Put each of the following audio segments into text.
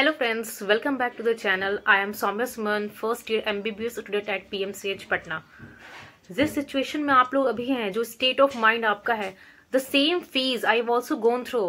Hello friends, welcome back to the channel. I am Soumya Suman, first at P M C H Patna जिस situation में आप लोग अभी हैं जो स्टेट ऑफ माइंड आपका है the same phase I have also gone through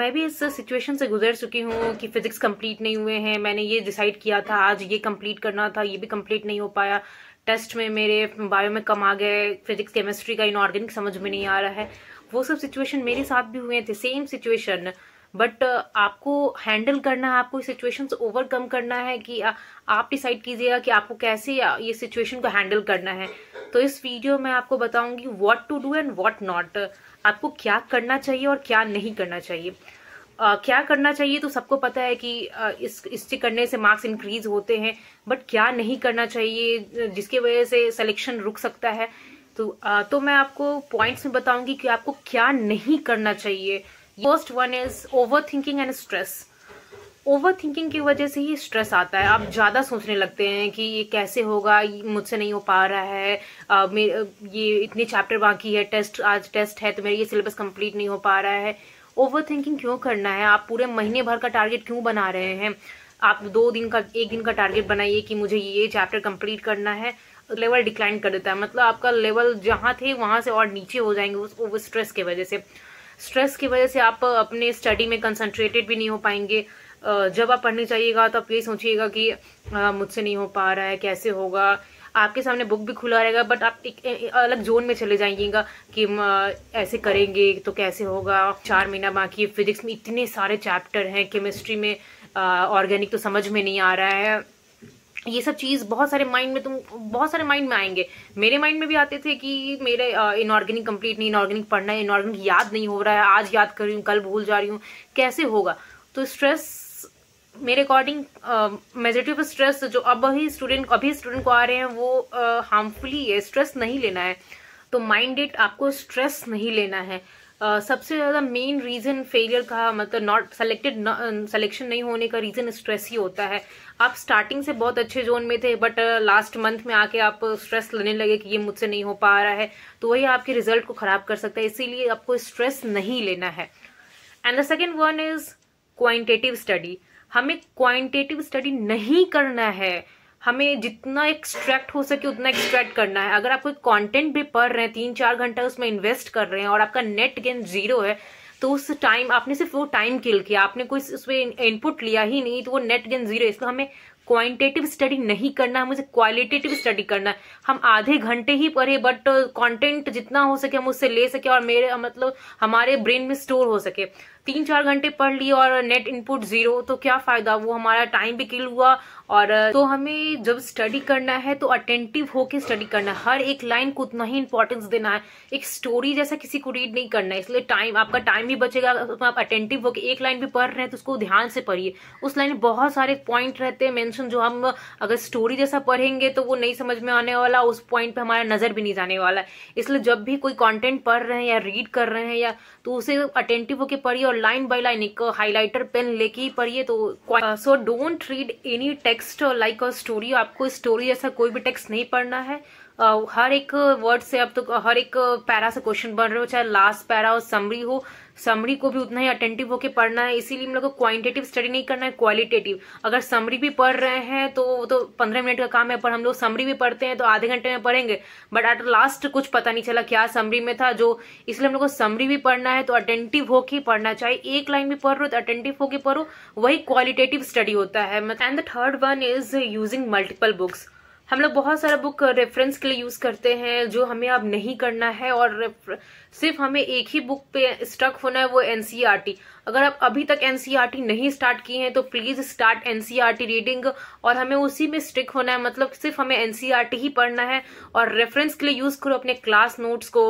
मैं भी इस सिचुएशन से गुजर चुकी हूँ कि फिजिक्स कंप्लीट नहीं हुए हैं मैंने ये डिसाइड किया था आज ये कम्प्लीट करना था ये भी कम्प्लीट नहीं हो पाया टेस्ट में मेरे बायो में कम आ गए फिजिक्स केमिस्ट्री का इनऑर्गेनिक समझ में नहीं आ रहा है वो सब सिचुएशन मेरे साथ भी हुए थे सेम सिचुएशन बट uh, आपको हैंडल करना है आपको सिचुएशन ओवरकम करना है कि आप डिसाइड कीजिएगा कि आपको कैसे ये सिचुएशन को हैंडल करना है तो इस वीडियो में आपको बताऊंगी what to do and what not आपको क्या करना चाहिए और क्या नहीं करना चाहिए Uh, क्या करना चाहिए तो सबको पता है कि uh, इस इससे करने से मार्क्स इंक्रीज होते हैं बट क्या नहीं करना चाहिए जिसकी वजह से सिलेक्शन रुक सकता है तो uh, तो मैं आपको पॉइंट्स में बताऊंगी कि आपको क्या नहीं करना चाहिए first one is over thinking and stress over thinking की वजह से ही स्ट्रेस आता है आप ज़्यादा सोचने लगते हैं कि ये कैसे होगा मुझसे नहीं हो पा रहा है आ, ये इतने चैप्टर बाकी है टेस्ट आज टेस्ट है तो मेरा ये सिलेबस कंप्लीट नहीं हो पा रहा है ओवर थिंकिंग क्यों करना है आप पूरे महीने भर का टारगेट क्यों बना रहे हैं आप दो दिन का एक दिन का टारगेट बनाइए कि मुझे ये चैप्टर कंप्लीट करना है लेवल डिक्लाइन कर देता है मतलब आपका लेवल जहाँ थे वहाँ से और नीचे हो जाएंगे उस ओवर स्ट्रेस की वजह से स्ट्रेस की वजह से आप अपने स्टडी में कंसंट्रेटेड भी नहीं हो पाएंगे जब आप पढ़ने जाइएगा तो आप यही सोचिएगा कि मुझसे नहीं हो पा रहा है कैसे होगा आपके सामने बुक भी खुला रहेगा बट आप एक अलग जोन में चले जाइएगा कि ऐसे करेंगे तो कैसे होगा चार महीना बाकी फिजिक्स में इतने सारे चैप्टर हैं केमिस्ट्री में ऑर्गेनिक तो समझ में नहीं आ रहा है ये सब चीज़ बहुत सारे माइंड में तुम बहुत सारे माइंड में आएंगे मेरे माइंड में भी आते थे कि मेरे इनऑर्गेनिक कंप्लीट नहीं इनऑर्गेनिक पढ़ना है इनऑर्गेनिक याद नहीं हो रहा है आज याद कर रही हूँ कल भूल जा रही हूँ कैसे होगा तो स्ट्रेस मेरे अकॉर्डिंग मेजोरिटी ऑफ स्ट्रेस जो अब ही स्टूडेंट अभी स्टूडेंट को आ रहे हैं वो हार्मफुली uh, है स्ट्रेस नहीं लेना है तो माइंडेड आपको स्ट्रेस नहीं लेना है सबसे ज़्यादा मेन रीज़न फेलियर का मतलब नॉट सेलेक्टेड सिलेक्शन नहीं होने का रीज़न स्ट्रेस ही होता है आप स्टार्टिंग से बहुत अच्छे जोन में थे बट लास्ट मंथ में आके आप स्ट्रेस लेने लगे कि ये मुझसे नहीं हो पा रहा है तो वही आपके रिजल्ट को ख़राब कर सकता है इसीलिए आपको स्ट्रेस नहीं लेना है and the second one is quantitative study हमें क्वान्टेटिव स्टडी नहीं करना है हमें जितना एक्सट्रैक्ट हो सके उतना एक्सट्रैक्ट करना है अगर आप कोई कंटेंट भी पढ़ रहे हैं तीन चार घंटा उसमें इन्वेस्ट कर रहे हैं और आपका नेट गेन जीरो है तो उस टाइम आपने सिर्फ वो टाइम किल किया आपने कोई उसमें इनपुट लिया ही नहीं तो वो नेट गेन जीरो इसको हमें क्वांटिटेटिव स्टडी नहीं करना है मुझे क्वालिटेटिव स्टडी करना है हम आधे घंटे ही पढ़े बट कंटेंट uh, जितना हो सके हम उससे ले सके और मेरे मतलब हमारे ब्रेन में स्टोर हो सके तीन चार घंटे पढ़ लिए और नेट इनपुट जीरो तो क्या फायदा वो हमारा टाइम भी किल हुआ और तो हमें जब स्टडी करना है तो अटेंटिव होकर स्टडी करना है हर एक लाइन को उतना ही इंपॉर्टेंस देना है एक स्टोरी जैसा किसी को रीड नहीं करना है इसलिए टाइम आपका टाइम भी बचेगा उसमें आप अटेंटिव होकर एक लाइन भी पढ़ रहे हैं तो उसको ध्यान से पढ़िए उस लाइन में बहुत सारे पॉइंट रहते हैं मैंशन जो हम अगर स्टोरी जैसा पढ़ेंगे तो वो नहीं समझ में आने वाला उस पॉइंट पे हमारा नजर भी नहीं जाने वाला इसलिए जब भी कोई कॉन्टेंट पढ़ रहे हैं या रीड कर रहे हैं या तो उसे अटेंटिव होकर पढ़िए और लाइन बाय लाइन एक हाईलाइटर पेन लेके ही पढ़िए तो so don't read any text like a story आपको स्टोरी जैसा कोई भी टेक्स्ट नहीं पढ़ना है हर एक वर्ड से अब तो हर एक पैरा से क्वेश्चन बन रहे हो चाहे लास्ट पैरा हो समरी हो समरी को भी उतना ही अटेंटिव होके पढ़ना है इसीलिए हम लोग को क्वांटिटेटिव स्टडी नहीं करना है क्वालिटेटिव अगर समरी भी पढ़ रहे हैं तो वो तो पंद्रह मिनट का काम है पर हम लोग समरी भी पढ़ते हैं तो आधे घंटे में पढ़ेंगे बट एट लास्ट कुछ पता नहीं चला क्या समरी में था जो इसलिए हम लोग को समरी भी पढ़ना है तो अटेंटिव होके पढ़ना चाहे एक लाइन भी पढ़ रहे हो तो अटेंटिव होकर पढ़ो वही क्वालिटेटिव स्टडी होता है and the third one is using multiple books हम लोग बहुत सारा बुक रेफरेंस के लिए यूज करते हैं जो हमें अब नहीं करना है और सिर्फ हमें एक ही बुक पे स्टक होना है वो एनसीईआरटी e अगर आप अभी तक एनसीईआरटी e नहीं स्टार्ट किए हैं तो प्लीज स्टार्ट एनसीईआरटी रीडिंग और हमें उसी में स्टिक होना है मतलब सिर्फ हमें एनसीईआरटी e ही पढ़ना है और रेफरेंस के लिए यूज करो अपने क्लास नोट्स को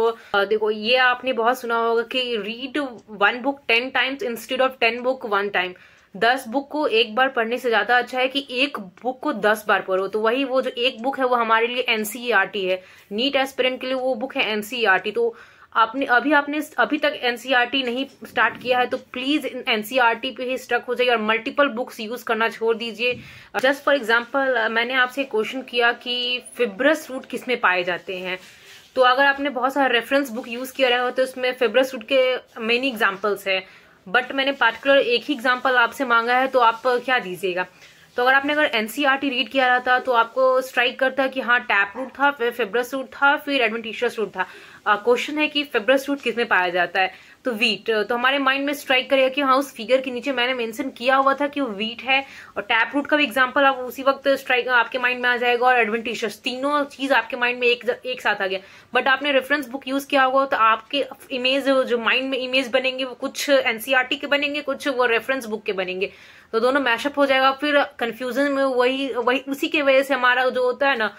देखो ये आपने बहुत सुना होगा कि read one book ten times instead of ten book one time दस बुक को एक बार पढ़ने से ज्यादा अच्छा है कि एक बुक को दस बार पढ़ो तो वही वो जो एक बुक है वो हमारे लिए एनसीईआरटी e है नीट एस्पिरेंट के लिए वो बुक है एनसीईआरटी e तो आपने अभी आपने अभी तक एनसीईआरटी e नहीं स्टार्ट किया है तो प्लीज एनसीईआरटी पे ही स्टक हो जाइए और मल्टीपल बुक्स यूज करना छोड़ दीजिए जस्ट फॉर एग्जाम्पल मैंने आपसे क्वेश्चन किया कि फिब्रस रूट किस में पाए जाते हैं तो अगर आपने बहुत सारा रेफरेंस बुक यूज किया रहा हो तो उसमें फेब्रस रूट के मेनी एग्जाम्पल्स है बट मैंने पार्टिकुलर एक ही एग्जाम्पल आपसे मांगा है तो आप क्या दीजिएगा तो अगर आपने अगर एनसीईआरटी रीड e किया रहा था तो आपको स्ट्राइक करता कि हाँ टैप रूट था फिर फेब्रस रूट था फिर एडवेंटिशियस रूट था क्वेश्चन है कि फेब्रस रूट किसमें पाया जाता है तो वीट तो हमारे माइंड में स्ट्राइक करेगा कि हाँ उस फिगर के नीचे मैंने मेंशन किया हुआ था कि वो वीट है और टैप रूट का भी एग्जांपल आप उसी वक्त स्ट्राइक आपके माइंड में आ जाएगा और एडवेंटिशियस तीनों चीज आपके माइंड में एक एक साथ आ गया बट आपने रेफरेंस बुक यूज किया होगा तो आपके इमेज जो माइंड में इमेज बनेंगे वो कुछ एनसीआरटी के बनेंगे कुछ वो रेफरेंस बुक के बनेंगे तो दोनों मैशअप हो जाएगा फिर कंफ्यूजन में वही वही उसी के वजह से हमारा जो होता है ना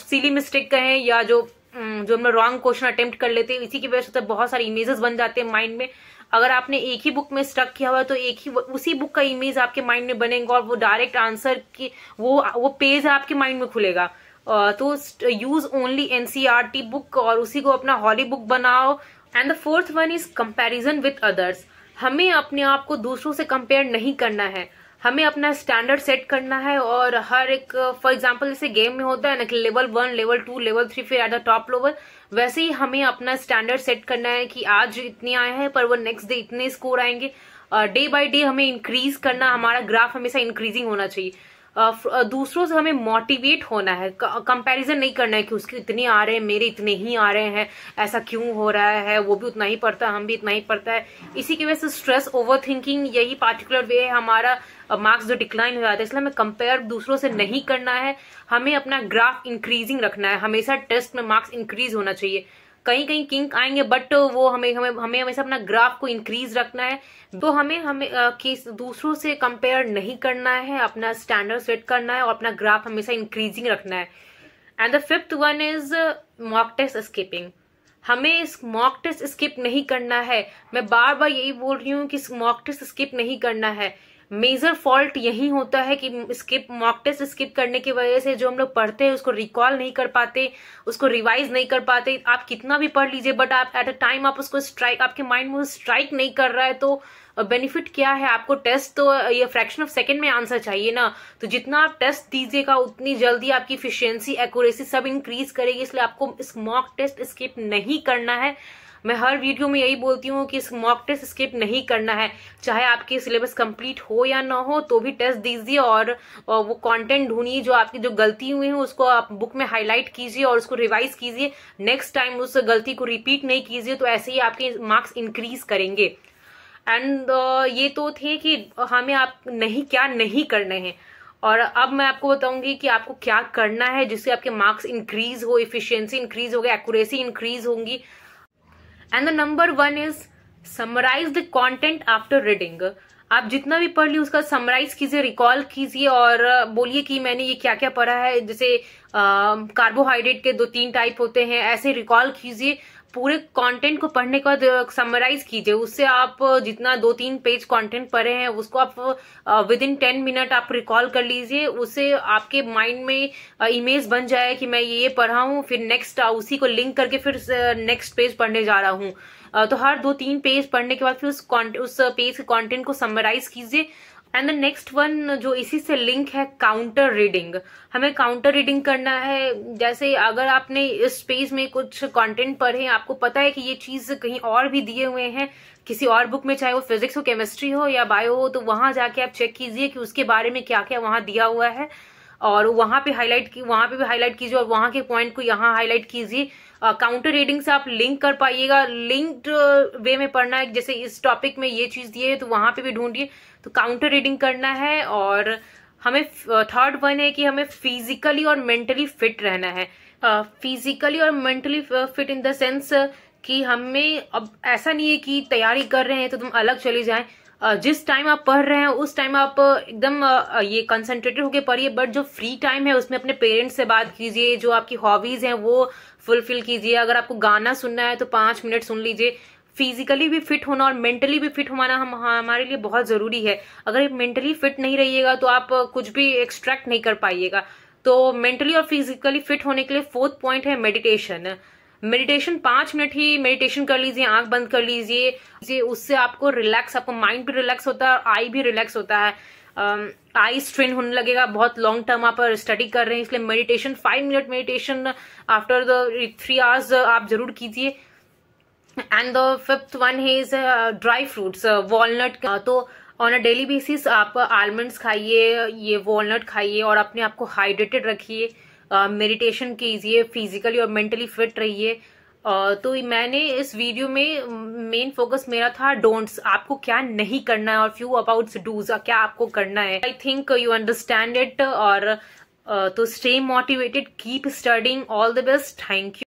सीली मिस्टेक कहें या जो हम्म, जो हम लोग रॉन्ग क्वेश्चन अटेम्प्ट कर लेते हैं इसी की वजह से तो बहुत सारे इमेजेस बन जाते हैं माइंड में अगर आपने एक ही बुक में स्टक किया हुआ है तो एक ही उसी बुक का इमेज आपके माइंड में बनेगा और वो डायरेक्ट आंसर की वो वो पेज आपके माइंड में खुलेगा तो यूज ओनली एनसीआरटी बुक और उसी को अपना हॉली बुक बनाओ and the fourth one is comparison with others हमें अपने आप को दूसरों से कंपेयर नहीं करना है हमें अपना स्टैंडर्ड सेट करना है और हर एक फॉर एग्जाम्पल जैसे गेम में होता है ना कि level one level two level three फिर एट द टॉप लेवल वैसे ही हमें अपना स्टैंडर्ड सेट करना है कि आज इतने आए हैं पर वो नेक्स्ट डे इतने स्कोर आएंगे डे बाय डे हमें इंक्रीज करना हमारा ग्राफ हमेशा इंक्रीजिंग होना चाहिए दूसरों से हमें मोटिवेट होना है कंपैरिजन नहीं करना है कि उसके इतने आ रहे हैं मेरे इतने ही आ रहे हैं ऐसा क्यों हो रहा है वो भी उतना ही पढ़ता है हम भी इतना ही पढ़ता है इसी की वजह से स्ट्रेस ओवर थिंकिंग यही पार्टिकुलर वे है हमारा मार्क्स जो डिक्लाइन हो जाता है इसलिए हमें कंपेयर दूसरों से नहीं करना है हमें अपना ग्राफ इंक्रीजिंग रखना है हमेशा टेस्ट में मार्क्स इंक्रीज होना चाहिए कहीं कहीं किंक आएंगे बट वो हमें हमें हमें हमेशा अपना ग्राफ को इंक्रीज रखना है तो हमें हमें किस दूसरों से कंपेयर नहीं करना है अपना स्टैंडर्ड सेट करना है और अपना ग्राफ हमेशा इंक्रीजिंग रखना है and the fifth one is mock test skipping हमें इस मॉक टेस्ट स्किप नहीं करना है मैं बार बार यही बोल रही हूँ कि मॉक टेस्ट स्किप नहीं करना है मेजर फॉल्ट यही होता है कि स्किप मॉक टेस्ट स्किप करने की वजह से जो हम लोग पढ़ते हैं उसको रिकॉल नहीं कर पाते उसको रिवाइज नहीं कर पाते आप कितना भी पढ़ लीजिए बट आप एट अ टाइम आप उसको स्ट्राइक आपके माइंड में स्ट्राइक नहीं कर रहा है तो बेनिफिट क्या है आपको टेस्ट तो ये फ्रैक्शन ऑफ सेकंड में आंसर चाहिए ना तो जितना आप टेस्ट दीजिएगा उतनी जल्दी आपकी इफिशियंसी एक्यूरेसी सब इंक्रीज करेगी इसलिए आपको इस मॉक टेस्ट स्किप नहीं करना है मैं हर वीडियो में यही बोलती हूँ कि इस मॉक टेस्ट स्किप नहीं करना है चाहे आपके सिलेबस कंप्लीट हो या ना हो तो भी टेस्ट दीजिए और, वो कंटेंट ढूंढिए जो आपकी जो गलती हुई है उसको आप बुक में हाईलाइट कीजिए और उसको रिवाइज कीजिए नेक्स्ट टाइम उस गलती को रिपीट नहीं कीजिए तो ऐसे ही आपके मार्क्स इंक्रीज करेंगे एंड uh, ये तो थे कि हमें आप नहीं क्या नहीं करने हैं और अब मैं आपको बताऊंगी कि आपको क्या करना है जिससे आपके मार्क्स इंक्रीज हो इफिशियंसी इंक्रीज हो गई एक्यूरेसी इंक्रीज होंगी and the number one is summarize the content after reading आप जितना भी पढ़ ली उसका समराइज कीजिए रिकॉल कीजिए और बोलिए कि मैंने ये क्या क्या पढ़ा है जैसे कार्बोहाइड्रेट के दो तीन टाइप होते हैं ऐसे रिकॉल कीजिए पूरे कंटेंट को पढ़ने के बाद समराइज कीजिए उससे आप जितना दो तीन पेज कंटेंट पढ़े हैं उसको आप विद इन टेन मिनट आप रिकॉल कर लीजिए उससे आपके माइंड में इमेज बन जाए कि मैं ये पढ़ा हूँ फिर नेक्स्ट उसी को लिंक करके फिर नेक्स्ट पेज पढ़ने जा रहा हूँ तो हर दो तीन पेज पढ़ने के बाद फिर उस उस पेज के कंटेंट को समराइज कीजिए एंड द नेक्स्ट वन जो इसी से लिंक है काउंटर रीडिंग हमें काउंटर रीडिंग करना है जैसे अगर आपने इस पेज में कुछ कंटेंट पढ़े आपको पता है कि ये चीज कहीं और भी दिए हुए हैं किसी और बुक में चाहे वो फिजिक्स हो केमिस्ट्री हो या बायो हो तो वहां जाके आप चेक कीजिए कि उसके बारे में क्या क्या वहां दिया हुआ है और वहां पे हाईलाइट की वहां पे भी हाईलाइट कीजिए और वहां के पॉइंट को यहाँ हाईलाइट कीजिए काउंटर रीडिंग से आप लिंक कर पाइएगा लिंक्ड वे में पढ़ना है जैसे इस टॉपिक में ये चीज़ दी है तो वहां पे भी ढूंढिए तो काउंटर रीडिंग करना है और हमें थर्ड वन है कि हमें फिजिकली और मेंटली फिट रहना है फिजिकली और mentally fit in the sense कि हमें अब ऐसा नहीं है कि तैयारी कर रहे हैं तो तुम अलग चले जाएं जिस टाइम आप पढ़ रहे हैं उस टाइम आप एकदम ये कंसंट्रेटेड होकर पढ़िए बट जो फ्री टाइम है उसमें अपने पेरेंट्स से बात कीजिए जो आपकी हॉबीज हैं वो फुलफिल कीजिए अगर आपको गाना सुनना है तो पांच मिनट सुन लीजिए फिजिकली भी फिट होना और मेंटली भी फिट होना हम हमारे लिए बहुत ज़रूरी है अगर मेंटली फिट नहीं रहिएगा तो आप कुछ भी एक्सट्रैक्ट नहीं कर पाइएगा तो मेंटली और फिजिकली फिट होने के लिए फोर्थ पॉइंट है मेडिटेशन मेडिटेशन पांच मिनट ही मेडिटेशन कर लीजिए आंख बंद कर लीजिए उससे आपको रिलैक्स आपको माइंड भी रिलैक्स होता है आई भी रिलैक्स होता है आई स्ट्रेन होने लगेगा बहुत लॉन्ग टर्म आप स्टडी कर रहे हैं इसलिए meditation five minute meditation after the three hours आप जरूर कीजिए and the fifth one is dry fruits walnut तो ऑन अ डेली बेसिस आप आलमंड्स खाइए ये वॉलनट खाइए और अपने आप को हाइड्रेटेड रखिए मेडिटेशन कीजिए फिजिकली और मेंटली फिट रहिए तो मैंने इस वीडियो में मेन फोकस मेरा था डोंट्स आपको क्या नहीं करना है और फ्यू अबाउट डूज क्या आपको करना है I think you understand it और तो stay motivated keep studying all the best thank you